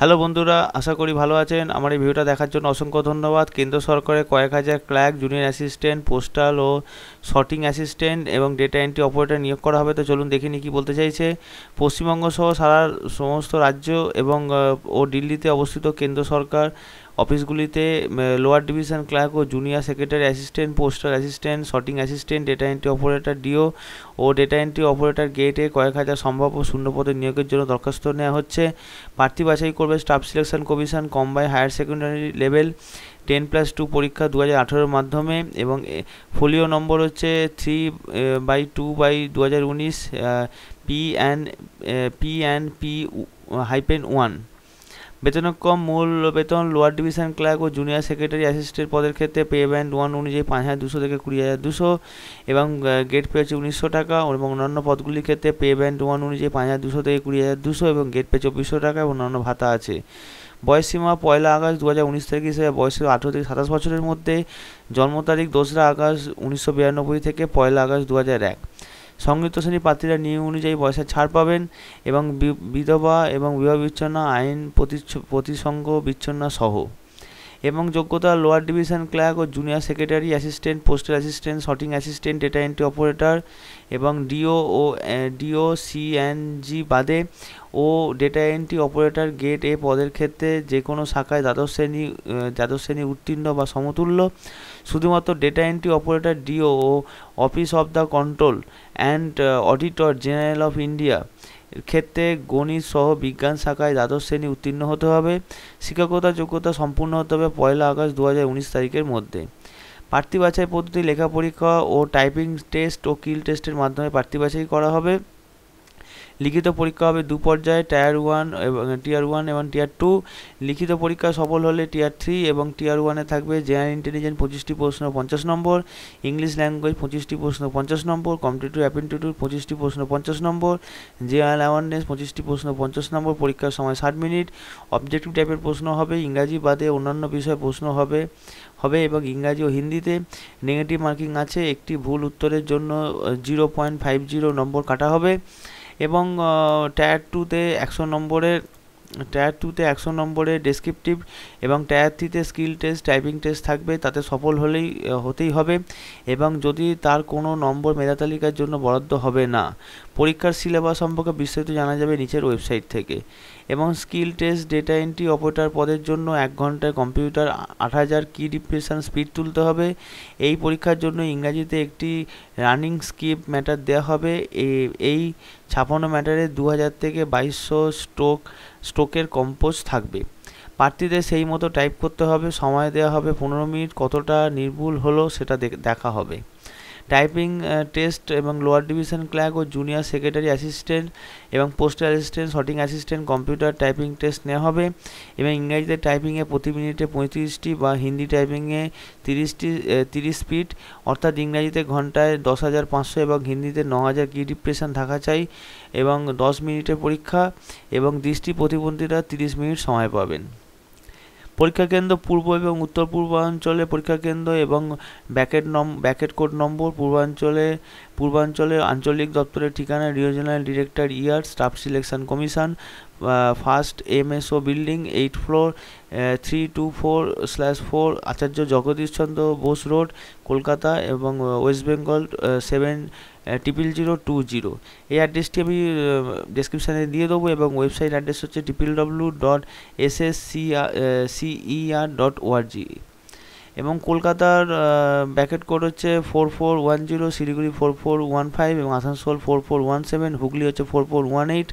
hello বন্ধুরা আশা করি ভালো আছেন আমার এই ভিডিওটা দেখার জন্য অসংখ্য ধন্যবাদ কেন্দ্র সরকারের কয়েক হাজার ক্লার্ক জুনিয়র অ্যাসিস্ট্যান্ট পোস্টাল ও শর্টিং অ্যাসিস্ট্যান্ট এবং ডেটা এন্ট্রি অপারেটর নিয়োগ করা হবে তো চলুন দেখে নিই কী বলতে চাইছে পশ্চিমবঙ্গ সহ সারা সমস্ত রাজ্য এবং ও দিল্লিতে অবস্থিত কেন্দ্র সরকার অফিসগুলিতে লোয়ার ডিভিশন ক্লার্ক ও junior secretary assistant postal assistant sorting assistant data entry operator DEO ও ডেটা এন্ট্রি অপারেটর গেটে কয়েক হাজার সম্ভাব্য শূন্যপদে নিয়োগের জন্য দরখাস্ত নেওয়া হচ্ছে প্রার্থী বাছাই করবে staff selection commission combined higher secondary level ten plus two পরীক্ষা দু হাজার আঠেরোর মাধ্যমে এবং ফোলিও নম্বর হচ্ছে থ্রি বাই টু বাই দু হাজার উনিশ P and P and P hyphen one কম মূল বেতন লোয়ার ডিভিশন ক্লার্ক ও জুনিয়র সেক্রেটারি অ্যাসিস্ট্যান্ট পদের ক্ষেত্রে পে ব্যান্ড ওয়ান অনুযায়ী পাঁচ হাজার দুশো থেকে কুড়ি হাজার দুশো এবং গেট পে হচ্ছে উনিশশো টাকা এবং অন্যান্য পদগুলির ক্ষেত্রে পে ব্যান্ড ওয়ান অনুযায়ী পাঁচ হাজার দুশো থেকে কুড়ি হাজার দুশো এবং গেট পে চব্বিশশো টাকা এবং অন্যান্য ভাতা আছে বয়সসীমা পয়লা আগস্ট দু হাজার উনিশ তারিখ হিসেবে বয়স আঠেরো থেকে সাতাশ বছরের মধ্যে জন্ম তারিখ দোসরা আগস্ট উনিশশো বিরানব্বই থেকে পয়লা আগস্ট দু হাজার এক সংযুক্ত শ্রেণীর প্রার্থীরা নিয়ম অনুযায়ী পয়সা ছাড় পাবেন এবং বিধবা এবং বিবাহ বিচ্ছন্ন আইন প্রতিসঙ্গ বিচ্ছন্ন সহ এবং যোগ্যতা লোয়ার ডিভিশন ক্লার্ক ও junior secretary assistant postal assistant sorting assistant data entry operator এবং ডিও ও ডিও সিএনজি বাদে ও data entry operator grade A পদের ক্ষেত্রে যে কোনো শাখায় দ্বাদশ শ্রেণী eh, দ্বাদশ শ্রেণী উত্তীর্ণ বা সমতুল্য শুধুমাত্র ডেটা এন্ট্রি অপারেটর ডিও ও office of the control and auditor general of India ক্ষেত্রে গণিত সহ বিজ্ঞান শাখায় দ্বাদশ শ্রেণী উত্তীর্ণ হতে হবে শিক্ষকতা যোগ্যতা সম্পূর্ণ হতে হবে পয়লা আগস্ট দু তারিখের মধ্যে প্রার্থী বাছাই পদ্ধতি লেখা পরীক্ষা ও টাইপিং টেস্ট ও কিল টেস্টের মাধ্যমে প্রার্থী বাছাই করা হবে লিখিত পরীক্ষা হবে দু পর্যায়ে টায়ার ওয়ান এবং টিয়ার ওয়ান এবং টিয়ার টু লিখিত পরীক্ষা সফল হলে টিয়ার থ্রি এবং টিয়ার ওয়ানে থাকবে জেনারেল ইন্টেলিজেন্স পঁচিশটি প্রশ্ন পঞ্চাশ নম্বর ইংলিশ ল্যাঙ্গুয়েজ পঁচিশটি প্রশ্ন পঞ্চাশ নম্বর কম্পিটিটিভ অ্যাপেন্টিটিউড পঁচিশটি প্রশ্ন পঞ্চাশ নম্বর জেনারেল অ্যাওয়ারনেস পঁচিশটি প্রশ্ন পঞ্চাশ নম্বর পরীক্ষার সময় ষাট মিনিট অবজেক্টিভ টাইপের প্রশ্ন হবে ইংরাজি বাদে অন্যান্য বিষয়ে প্রশ্ন হবে হবে এবং ইংরাজি ও হিন্দিতে নেগেটিভ মার্কিং আছে একটি ভুল উত্তরের জন্য জিরো পয়েন্ট ফাইভ জিরো নম্বর কাটা হবে এবং টায়ার টুতে একশো নম্বরের টায়ার টুতে একশো নম্বরে ডেসক্রিপটিভ এবং টায়ার থ্রিতে স্কিল টেস্ট টাইপিং টেস্ট থাকবে তাতে সফল হলেই হতেই হবে এবং যদি তার কোনো নম্বর মেধা তালিকার জন্য বরাদ্দ হবে না পরীক্ষার সিলেবাস সম্পর্কে বিস্তারিত জানা যাবে নিচের ওয়েবসাইট থেকে এবং skill test data entry operator পদের জন্য এক ঘন্টায় কম্পিউটার আট হাজার কি ডিপ্রেশন স্পিড তুলতে হবে এই পরীক্ষার জন্য ইংরাজিতে একটি রানিং স্কিপ ম্যাটার দেওয়া হবে এই ছাপানো ম্যাটারে দু হাজার থেকে বাইশশো স্ট্রোক স্ট্রোকের কম্পোজ থাকবে প্রার্থীদের সেই মতো টাইপ করতে হবে সময় দেওয়া হবে পনেরো মিনিট কতটা নির্ভুল হলো সেটা দেখা হবে টাইপিং টেস্ট uh, এবং লোয়ার ডিভিশন ক্লার্ক ও জুনিয়ার সেক্রেটারি অ্যাসিস্ট্যান্ট এবং postal assistant sorting assistant computer typing test নেওয়া হবে এবং ইংরাজিতে টাইপিংয়ে প্রতি মিনিটে পঁয়ত্রিশটি বা হিন্দি টাইপিংয়ে তিরিশটি তিরিশ স্পিড অর্থাৎ ইংরাজিতে ঘন্টায় দশ হাজার পাঁচশো এবং হিন্দিতে ন হাজার কি ডিপ্রেশন থাকা চাই এবং দশ মিনিটের পরীক্ষা এবং দৃষ্টি প্রতিবন্ধীরা তিরিশ মিনিট সময় পাবেন পরীক্ষা কেন্দ্র পূর্ব এবং উত্তর পূর্বাঞ্চলে পরীক্ষা কেন্দ্র এবং ব্যাকেট নম ব্যাকেট কোড নম্বর পূর্বাঞ্চলে পূর্বাঞ্চলে আঞ্চলিক দপ্তরের ঠিকানা regional director ER staff selection commission first MSO building eight floor three two four slash four Acharya Jagadishchandra Bose road Kolkata এবং west Bengal seven triple zero two zero এই অ্যাড্রেসটি আমি ডেসক্রিপশানে দিয়ে দেবো এবং ওয়েবসাইট অ্যাড্রেস হচ্ছে triple W dot S S C CER dot ORG এবং কলকাতার ব্যাকেট কোড হচ্ছে four four one zero Siliguri four four one five এবং Asansol four four one seven Hooghly হচ্ছে ফোর ফোর ওয়ান এইট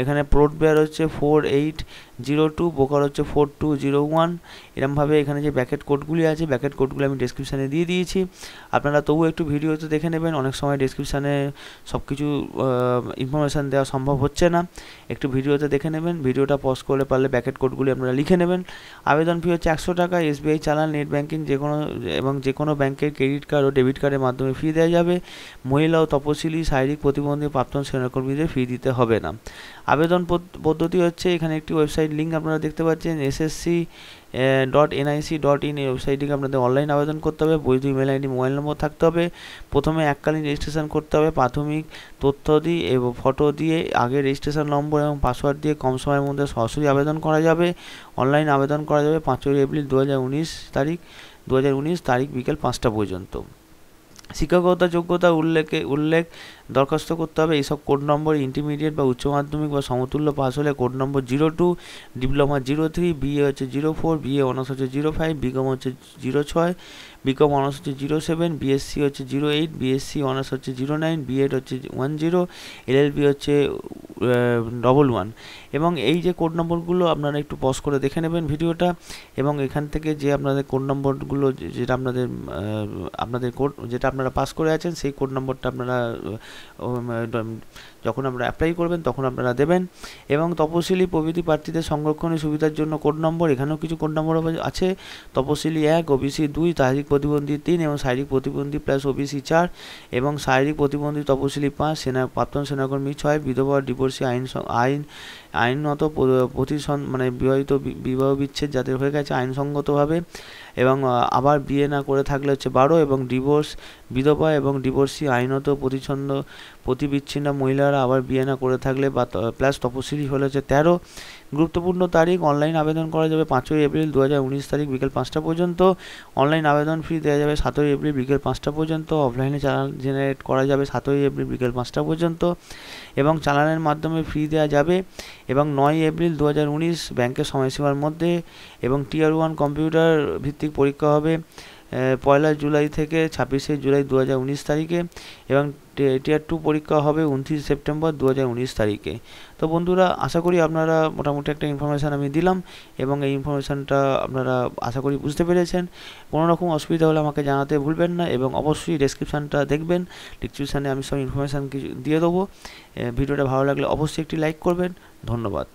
এখানে প্রোট বেয়ার হচ্ছে four eight zero two Bokaro হচ্ছে four two zero one এরমভাবে এখানে যে ব্যাকেট কোডগুলি আছে ব্যাকেট কোডগুলি আমি ডিসক্রিপশানে দিয়ে দিয়েছি আপনারা তবু একটু ভিডিওতে দেখে নেবেন অনেক সময় ডিসক্রিপশানে সব কিছু ইনফরমেশান দেওয়া সম্ভব হচ্ছে না একটু ভিডিওতে দেখে নেবেন ভিডিওটা পজ করলে পারলে ব্যাকেট কোডগুলি আপনারা লিখে নেবেন আবেদন ফি হচ্ছে একশো টাকা এসবিআই চালান নেট ব্যাঙ্কিং যে কোনো এবং যে কোনো ব্যাংকের ক্রেডিট কার্ড ও ডেবিট কার্ডের মাধ্যমে ফি দেওয়া যাবে মহিলা ও তপশিলি শারীরিক প্রতিবন্ধী প্রাপ্তন সেনাকর্মীদের ফি দিতে হবে না আবেদন পদ্ধতি হচ্ছে এখানে একটি ওয়েবসাইট লিঙ্ক আপনারা দেখতে পাচ্ছেন SSC dot NIC dot in এই ওয়েবসাইটটিকে আপনাদের অনলাইন আবেদন করতে হবে বৈধ ইমেল আইডি মোবাইল নম্বর থাকতে হবে প্রথমে এককালীন রেজিস্ট্রেশন করতে হবে প্রাথমিক তথ্য দিয়ে এবং ফটো দিয়ে আগে রেজিস্ট্রেশন নম্বর এবং পাসওয়ার্ড দিয়ে কম সময়ের মধ্যে সরাসরি আবেদন করা যাবে অনলাইন আবেদন করা যাবে পাঁচই এপ্রিল দু তারিখ দু তারিখ বিকেল পাঁচটা পর্যন্ত শিক্ষকতা যোগ্যতা উল্লেখে উল্লেখ দরখাস্ত করতে হবে এইসব কোড নম্বর ইন্টারমিডিয়েট বা উচ্চ মাধ্যমিক বা সমতুল্য পাস হলে কোড নম্বর zero two diploma zero three BA হচ্ছে জিরো ফোর বিএ অনার্স হচ্ছে জিরো ফাইভ বিকম হচ্ছে জিরো ছয় বিকম অনার্স হচ্ছে জিরো সেভেন বিএসসি হচ্ছে জিরো এইট বিএসসি অনার্স হচ্ছে জিরো নাইন বিএড হচ্ছে ওয়ান জিরো এলএলবি হচ্ছে ডবল ওয়ান এবং এই যে কোড নম্বরগুলো আপনারা একটু পজ করে দেখে নেবেন ভিডিওটা এবং এখান থেকে যে আপনাদের কোড নম্বরগুলো যেটা আপনাদের আপনাদের কোড যেটা আপনারা পাস করে আছেন সেই কোড নম্বরটা আপনারা যখন আমরা অ্যাপ্লাই করবেন তখন আপনারা দেবেন এবং তপশিলি প্রভৃতি প্রার্থীদের সংরক্ষণের সুবিধার জন্য কোড নম্বর এখানেও কিছু কোড নম্বর আছে তপশিলি এক ওবিসি দুই শারীরিক প্রতিবন্ধী তিন এবং শারীরিক প্রতিবন্ধী প্লাস ওবিসি চার এবং শারীরিক প্রতিবন্ধী তপশিলি পাঁচ সেনা প্রাক্তন সেনাকর্মী ছয় বিধবা ডিভোর্সি আইন আইন আইনত প্রতিসন মানে বিবাহিত বিবাহ বিচ্ছেদ যাদের হয়ে গেছে আইনসঙ্গতভাবে এবং আবার বিয়ে না করে থাকলে হচ্ছে বারো এবং ডিভোর্স বিধবা এবং ডিভোর্সি আইনত প্রতিছন্দ প্রতিবিচ্ছিন্ন মহিলারা আবার বিয়ে না করে থাকলে বা প্লাস তপশিলি হলে হচ্ছে তেরো গুরুত্বপূর্ণ তারিখ অনলাইন আবেদন করা যাবে পাঁচই এপ্রিল দু তারিখ বিকেল পাঁচটা পর্যন্ত অনলাইন আবেদন ফি দেওয়া যাবে সাতই এপ্রিল বিকেল পাঁচটা পর্যন্ত অফলাইনে চালান জেনারেট করা যাবে সাতই এপ্রিল বিকেল পাঁচটা পর্যন্ত এবং চালানের মাধ্যমে ফি দেওয়া যাবে এবং নয় এপ্রিল দু ব্যাংকের সময়সীমার মধ্যে এবং টিয়ার ওয়ান কম্পিউটার ভিত্তিক পরীক্ষা হবে পয়লা জুলাই থেকে ছাব্বিশে জুলাই দু তারিখে এবং টিয়ার টু পরীক্ষা হবে উনত্রিশ সেপ্টেম্বর দু তারিখে তো বন্ধুরা আশা করি আপনারা মোটামুটি একটা ইনফরমেশান আমি দিলাম এবং এই ইনফরমেশানটা আপনারা আশা করি বুঝতে পেরেছেন কোনো রকম অসুবিধা হলে আমাকে জানাতে ভুলবেন না এবং অবশ্যই ডেসক্রিপশানটা দেখবেন ডিসক্রিপশানে আমি সব ইনফরমেশান কিছু দিয়ে দেবো ভিডিওটা ভালো লাগলে অবশ্যই একটি লাইক করবেন ধন্যবাদ